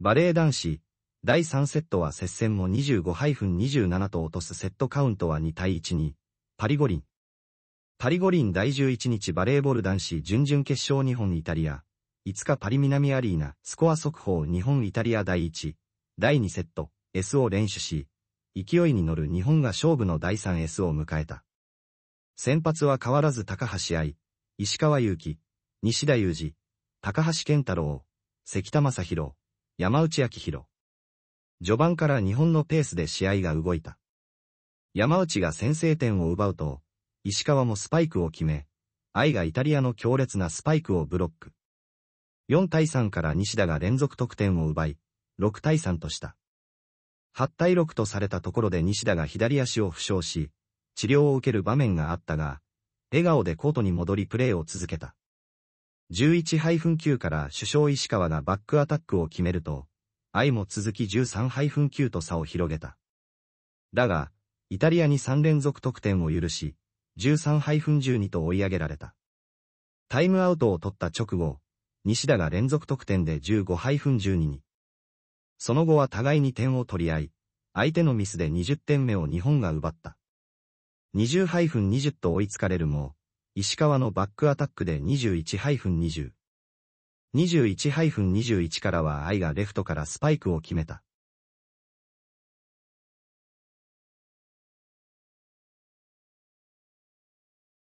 バレー男子、第3セットは接戦も25-27と落とすセットカウントは2対1に、パリ五輪。パリ五輪第11日バレーボール男子準々決勝日本イタリア、5日パリ南アリーナ、スコア速報日本イタリア第1、第2セット、S を連取し、勢いに乗る日本が勝負の第 3S を迎えた。先発は変わらず高橋愛、石川祐希、西田裕二、高橋健太郎、関田正宏、山内明宏。序盤から日本のペースで試合が動いた。山内が先制点を奪うと、石川もスパイクを決め、愛がイタリアの強烈なスパイクをブロック。4対3から西田が連続得点を奪い、6対3とした。8対6とされたところで西田が左足を負傷し、治療を受ける場面があったが、笑顔でコートに戻りプレーを続けた。11-9から首相石川がバックアタックを決めると、愛も続き13-9と差を広げた。だが、イタリアに3連続得点を許し、13-12と追い上げられた。タイムアウトを取った直後、西田が連続得点で15-12に。その後は互いに点を取り合い、相手のミスで20点目を日本が奪った。20-20と追いつかれるも、石川のバックアタックで21-20。21-21からは愛がレフトからスパイクを決めた。